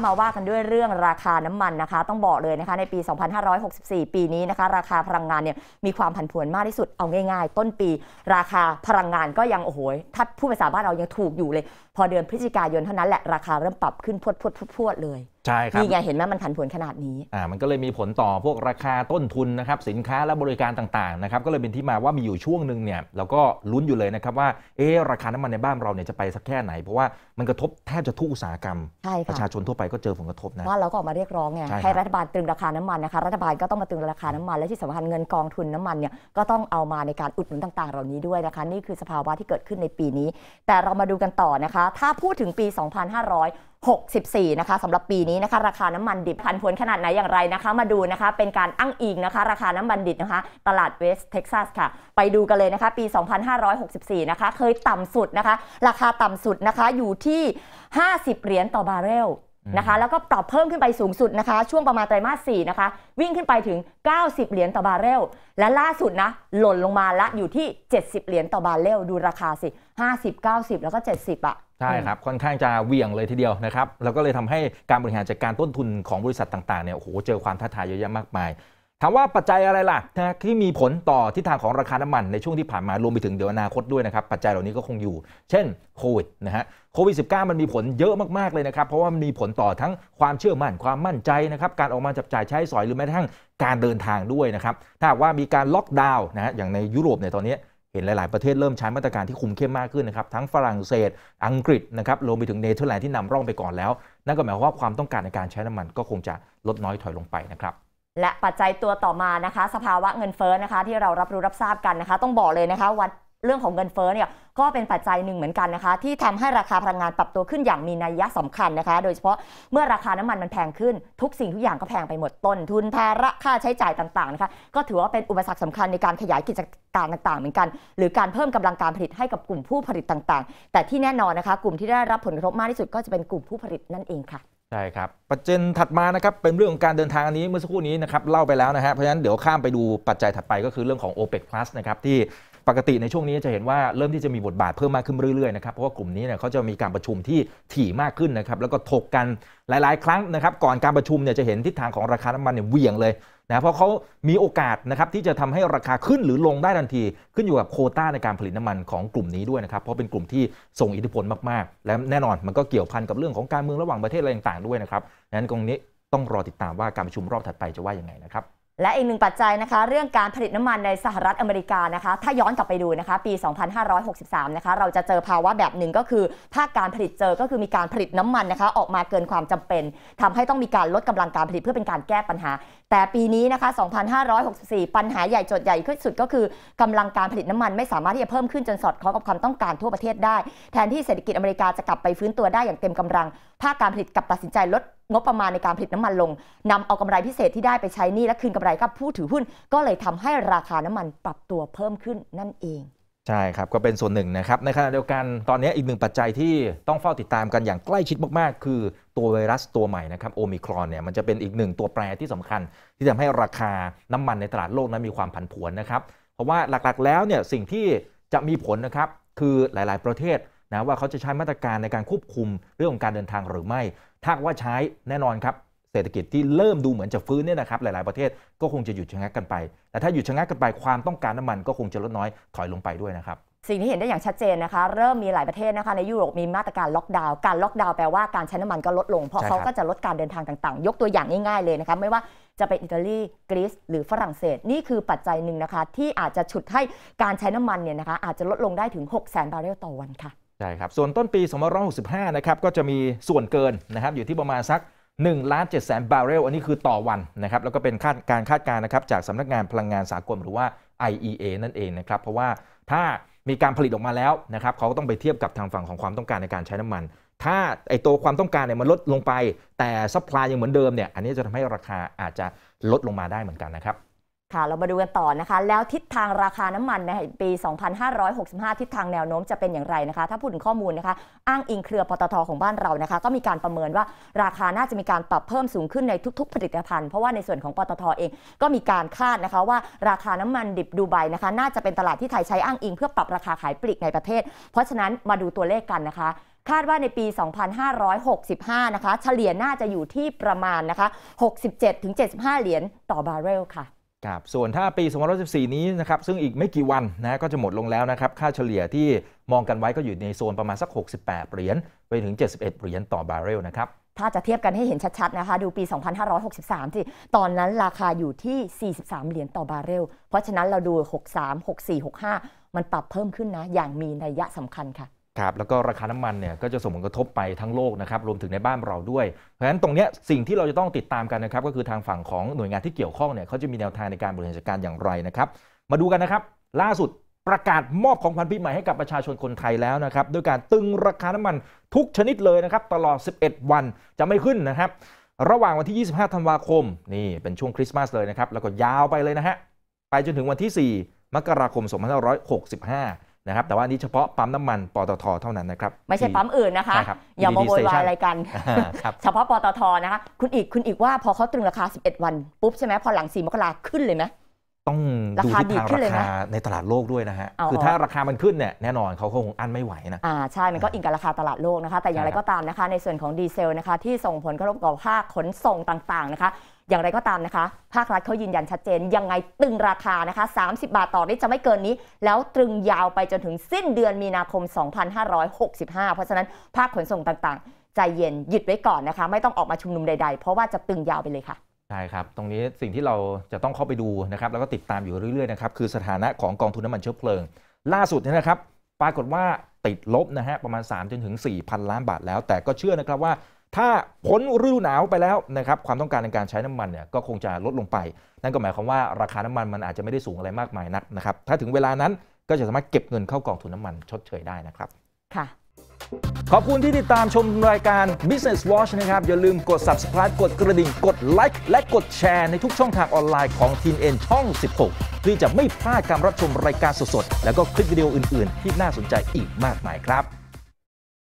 มาว่ากันด้วยเรื่องราคาน้ำมันนะคะ ต้องบอกเลยนะคะในปี 2564 ปีนี้นะคะ ราคาพลังงานเนี่ยมีความผันผวนมากที่สุดเอาง่ายๆ ต้นปีราคาพลังงานก็ยังโอ้โหถ้าผู้ราษาบ้านเรายังถูกอยู่เลยพอเดือนพฤศจิกายนเท่านั้น แหละ ราคาเริ่มปรับขึ้นพวดพวดพวดพวดเลยใช่ครับนี่ไงเห็นไหมมันผันผวนขนาดนี้อ่ามันก็เลยมีผลต่อพวกราคาต้นทุนนะครับสินค้าและบริการต่างๆนะครับก็เลยเป็นที่มาว่ามีอยู่ช่วงหนึ่งเนี่ยเราก็ลุ้นอยู่เลยนะครับว่าเออราคาน้ำมันในบ้านเราเนี่ยจะไปสักแค่ไหนเพราะว่ามันกระทบแทบจะทุกอุตสาหกรรม ประชาชนทั่วไปก็เจอผลกระทบนะว่าเราก็ออกมาเรียกร้องไงให้รัฐบาลตรึงราคาน้ำมันนะคะรัฐบาลก็ต้องมาตรึงราคาน้ำมันและที่สำคัญเงินกองทุนน้ำมันเนี่ยก็ต้องเอามาในการอุดหนุนต่างๆเหล่านี้ด้วยนะคะนี่คือสภาวะที่เกิดขึ้นในปีนี้ แต่เรามาดูกันต่อนะคะถ้าพูดถึงปี 2564 นะคะสำหรับปีนี้นะคะราคาน้ำมันดิบพันพวนขนาดไหนอย่างไรนะคะ มาดูนะคะเป็นการอ้างอิงนะคะ ราคาน้ำมันดิบนะคะ ตลาดเวสเท็กซัสค่ะไปดูกันเลยนะคะปี 2564 นะคะเคยต่ำสุดนะคะราคาต่ำสุดนะคะอยู่ที่ 50 เหรียญต่อบาร์เรลนะคะแล้วก็ปรับเพิ่มขึ้นไปสูงสุดนะคะ ช่วงประมาณไตรมาส4นะคะวิ่งขึ้นไปถึง 90 เหรียญต่อบาร์เรลและล่าสุดนะหล่นลงมาละอยู่ที่ 70 เหรียญต่อบาร์เรลดูราคาสิ 50 90 แล้วก็ 70อะ่ะใช่ครับค่อนข้างจะเวี่ยงเลยทีเดียวนะครับ แล้วก็เลยทำให้การบริหารจัดการต้นทุนของบริษัทต่าง ๆเนี่ยโอ้โหเจอความท้าทายเยอะแยะมากมายถามว่าปัจจัยอะไรล่ะนะที่มีผลต่อทิศทางของราคาน้ำมันในช่วงที่ผ่านมารวมไปถึงเดี๋ยวอนาคตด้วยนะครับปัจจัยเหล่านี้ก็คงอยู่เช่นโควิดนะฮะโควิด -19 มันมีผลเยอะมากๆเลยนะครับเพราะว่ามันมีผลต่อทั้งความเชื่อมั่นความมั่นใจนะครับการออกมาจับจ่ายใช้สอยหรือแม้กระทั่งการเดินทางด้วยนะครับถ้าว่ามีการล็อกดาวน์นะฮะอย่างในยุโรปเนี่ยตอนนี้เห็นหลายๆ ประเทศเริ่มใช้มาตรการที่คุมเข้มมากขึ้นนะครับทั้งฝรั่งเศส อังกฤษนะครับรวมไปถึงเนเธอร์แลนด์ที่นำร่องไปก่อนแล้ว นั่นก็หมายความว่าความต้องการในการใช้น้ามันก็คงจะลดน้อยถอยลงไปนะครับและปัจจัยตัวต่อมานะคะ สภาวะเงินเฟ้อนะคะที่เรารับรู้รับทราบกันนะคะ ต้องบอกเลยนะคะวัดเรื่องของเงินเฟ้อเนี่ยก็เป็นปัจจัยหนึ่งเหมือนกันนะคะ ที่ทำให้ราคาพลังงานปรับตัวขึ้นอย่างมีนัยยะสำคัญนะคะ โดยเฉพาะเมื่อราคาน้ำมันมันแพงขึ้น ทุกสิ่งทุกอย่างก็แพงไปหมดต้น ทุนภาระค่าใช้จ่ายต่างๆนะคะก็ถือว่าเป็นอุปสรรคสำคัญในการขยายกิจการต่าง ๆเหมือนกัน หรือการเพิ่มกำลังการผลิตให้กับกลุ่มผู้ผลิตต่างๆ แต่ที่แน่นอนนะคะกลุ่มที่ได้รับผลกระทบมากที่สุดก็จะเป็นกลุ่มผู้ผลิตนั่นเองค่ะใช่ครับประเด็นถัดมานะครับเป็นเรื่องของการเดินทางอันนี้เมื่อสักครู่นี้นะครับเล่าไปแล้วนะฮะเพราะฉะนั้นเดี๋ยวข้ามไปดูปัจจัยถัดไปก็คือเรื่องของ OPEC Plus นะครับที่ปกติในช่วงนี้จะเห็นว่าเริ่มที่จะมีบทบาทเพิ่มมากขึ้นเรื่อยๆนะครับเพราะว่ากลุ่มนี้เนี่ยเขาจะมีการประชุมที่ถี่มากขึ้นนะครับแล้วก็ถกกันหลาย ๆ ครั้งนะครับ ก่อนการประชุมเนี่ยจะเห็นทิศทางของราคาน้ำมันเนี่ยเวี่ยงเลยนะเพราะเขามีโอกาสนะครับที่จะทำให้ราคาขึ้นหรือลงได้ทันที ขึ้นอยู่กับโคต้าในการผลิตน้ำมันของกลุ่มนี้ด้วยนะครับเพราะเป็นกลุ่มที่ส่งอิทธิพลมากๆ และแน่นอนมันก็เกี่ยวพันกับเรื่องของการเมืองระหว่างประเทศอะไรต่าง ๆด้วยนะครับงนั้นตรงนี้ต้องรอติดตามว่าการประชุมรอบถัดไปจะว่ายังไงนะครับและอีกหนึ่งปัจจัยนะคะเรื่องการผลิตน้ำมันในสหรัฐอเมริกานะคะ ถ้าย้อนกลับไปดูนะคะ ปี 2563 นะคะเราจะเจอภาวะแบบหนึ่งก็คือภาคการผลิตเจอ ก็คือมีการผลิตน้ำมันนะคะ ออกมาเกินความจำเป็น ทำให้ต้องมีการลดกำลังการผลิตเพื่อเป็นการแก้ปัญหาแต่ปีนี้นะคะ 2564 ปัญหาใหญ่จดใหญ่ขึ้นสุดก็คือกำลังการผลิตน้ำมันไม่สามารถที่จะเพิ่มขึ้นจนสอดคล้องกับความต้องการทั่วประเทศได้แทนที่เศรษฐกิจอเมริกาจะกลับไปฟื้นตัวได้อย่างเต็มกำลังภาคการผลิตกลับตัดสินใจลดงบประมาณในการผลิตน้ำมันลง นำเอากำไรพิเศษที่ได้ไปใช้นี่และคืนกำไรกับผู้ถือหุ้นก็เลยทำให้ราคาน้ำมันปรับตัวเพิ่มขึ้นนั่นเอง ใช่ครับ ก็เป็นส่วนหนึ่งนะครับในขณะเดียวกันตอนนี้อีกหนึ่งปัจจัยที่ต้องเฝ้าติดตามกันอย่างใกล้ชิดมากๆ คือตัวไวรัสตัวใหม่นะครับโอมิครอนเนี่ยมันจะเป็นอีกหนึ่งตัวแปรที่สำคัญ ที่ทำให้ราคาน้ำมันในตลาดโลกนั้นมีความผันผวนนะครับเพราะว่าหลักๆแล้วเนี่ยสิ่งที่จะมีผลนะครับคือหลายๆประเทศนะว่าเขาจะใช้มาตรการในการควบคุมเรื่องของการเดินทางหรือไม่ ถ้าว่าใช้แน่นอนครับเศรษฐกิจที่เริ่มดูเหมือนจะฟื้นเนี่ยนะครับหลายๆประเทศก็คงจะหยุดชะงักกันไป แต่ถ้าหยุดชะงักกันไป ความต้องการน้ำมันก็คงจะลดน้อยถอยลงไปด้วยนะครับ สิ่งที่เห็นได้อย่างชัดเจนนะคะเริ่มมีหลายประเทศนะคะในยุโรปมีมาตรการล็อกดาวน์การล็อกดาวน์แปลว่าการใช้น้ำมันก็ลดลงเพราะเขาก็จะลดการเดินทางต่างๆ ยกตัวอย่างง่ายๆเลยนะคะไม่ว่าจะเป็นอิตาลีกรีซหรือฝรั่งเศสนี่คือปัจจัยหนึ่งนะคะที่อาจจะฉุดให้การใช้น้ำมันเนี่ยนะคะอาจจะลดลงได้ถึง 6 0 0 0 0 0บาร์เรลต่อวันค่ะใช่ครับ ส่วนต้นปี2565นะครับ ก็จะมีส่วนเกินนะครับ อยู่ที่ประมาณสัก1ล้าน7แสนบาร์เรล อันนี้คือต่อวันนะครับ แล้วก็เป็นาการคาดการณ์นะครับ จากสำนักงานพลังงานสากลหรือว่า IEA นั่นเองนะครับ เพราะว่าถ้ามีการผลิตออกมาแล้วนะครับ เขาก็ต้องไปเทียบกับทางฝั่งของความต้องการในการใช้น้ำมัน ถ้าไอตัวความต้องการเนี่ยมันลดลงไป แต่ซัพพลายยังเหมือนเดิมเนี่ย อันนี้จะทำให้ราคาอาจจะลดลงมาได้เหมือนกันนะครับค่ะเรามาดูกันต่อนะคะ แล้วทิศทางราคาน้ำมันในปี 2565 ทิศทางแนวโน้มจะเป็นอย่างไรนะคะ ถ้าพูดถึงข้อมูลนะคะอ้างอิงเครือปตท ของบ้านเรานะคะ ก็มีการประเมินว่าราคาน่าจะมีการปรับเพิ่มสูงขึ้นในทุกๆ ผลิตภัณฑ์เพราะว่าในส่วนของปตทเองก็มีการคาดนะคะ ว่า ราคาน้ำมันดิบดูไบนะคะน่าจะเป็นตลาดที่ไทยใช้อ้างอิงเพื่อปรับราคาขายปลีกในประเทศเพราะฉะนั้นมาดูตัวเลขกันนะคะ คาดว่าในปี 2565 นะคะเฉลี่ยน่าจะอยู่ที่ประมาณนะคะ 67-75 เหรียญต่อบาร์เรลค่ะครับ ส่วนถ้าปี2014 นี้นะครับ ซึ่งอีกไม่กี่วันนะก็จะหมดลงแล้วนะครับ ค่าเฉลี่ยที่มองกันไว้ก็อยู่ในโซนประมาณสัก 68 เหรียญ ไปถึง 71 เหรียญต่อบาร์เรลนะครับ ถ้าจะเทียบกันให้เห็นชัดๆ นะคะ ดูปี 2563 ที่ตอนนั้นราคาอยู่ที่ 43 เหรียญต่อบาร์เรล เพราะฉะนั้นเราดู 63 64 65 มันปรับเพิ่มขึ้นนะ อย่างมีนัยยะสำคัญค่ะครับแล้วก็ราคาน้ำมันเนี่ยก็จะส่งผลกระทบไปทั้งโลกนะครับรวมถึงในบ้านเราด้วย เพราะฉะนั้นตรงนี้สิ่งที่เราจะต้องติดตามกันนะครับก็คือทางฝั่งของหน่วยงานที่เกี่ยวข้องเนี่ยเขาจะมีแนวทางในการบริหารจัดการอย่างไรนะครับ มาดูกันนะครับ ล่าสุดประกาศมอบของขวัญปีใหม่ ให้กับประชาชนคนไทยแล้วนะครับด้วยการตึงราคาน้ามันทุกชนิดเลยนะครับตลอด11 วันจะไม่ขึ้นนะครับระหว่างวันที่ 25ธันวาคมนี่เป็นช่วงคริสต์มาสเลยนะครับแล้วก็ยาวไปเลยนะฮะไปจนถึงวันที่ 4 มกราคม2565นะครับแต่ว่านี้เฉพาะปั๊มน้ำมันปตทเท่านั้นนะครับ ไม่ใช่ปั๊มอื่นนะคะ อย่ามาโวยวายอะไรกัน เฉพาะปตทนะคะคุณอีกคุณอีกว่าพอเขาตรึงราคา 11 วันปุ๊บใช่ไหมพอหลัง4มกราขึ้นเลยไหมต้องดูทิศทางราคาในตลาดโลกด้วยนะฮะคือถ้าราคามันขึ้นเนี่ยแน่นอนเขาคงอั้นไม่ไหวนะอ่าใช่มันก็อิงกับราคาตลาดโลกนะคะ แต่อย่างไรก็ตามนะคะ ในส่วนของดีเซลนะคะ ที่ส่งผลกระทบต่อภาคขนส่งต่างๆนะคะอย่างไรก็ตามนะคะ ภาครัฐเขายืนยันชัดเจน ยังไงตึงราคานะคะ30 บาทต่อนี้จะไม่เกินนี้ แล้วตรึงยาวไปจนถึงสิ้นเดือนมีนาคม 2565 เพราะฉะนั้นภาคขนส่งต่างๆใจเย็นหยุดไว้ก่อนนะคะไม่ต้องออกมาชุมนุมใดๆ เพราะว่าจะตึงยาวไปเลยค่ะ ใช่ครับ ตรงนี้สิ่งที่เราจะต้องเข้าไปดูนะครับแล้วก็ติดตามอยู่เรื่อยๆนะครับคือสถานะของกองทุนน้ำมันเชื้อเพลิงล่าสุดนี่นะครับ ปรากฏว่าติดลบนะฮะประมาณ3จนถึง4,000 ล้านบาทแล้ว แต่ก็เชื่อนะครับว่าถ้าพ้นฤดูหนาวไปแล้วนะครับความต้องการในการใช้น้ำมันเนี่ยก็คงจะลดลงไป นั่นก็หมายความว่าราคาน้ำมันมันอาจจะไม่ได้สูงอะไรมากมายนักนะครับถ้าถึงเวลานั้นก็จะสามารถเก็บเงินเข้ากองทุนน้ามันชดเชยได้นะครับค่ะ ขอบคุณที่ติดตามชมรายการ Business Watch นะครับ อย่าลืมกด subscribe กดกระดิ่ง กดไลค์และกดแชร์ในทุกช่องทางออนไลน์ของ t ีมนช่อง 16เพื่อจะไม่พลาดการรับชมรายการสดๆ แล้วก็คลิปวิดีโออื่นๆ ที่น่าสนใจอีกมากมายครับ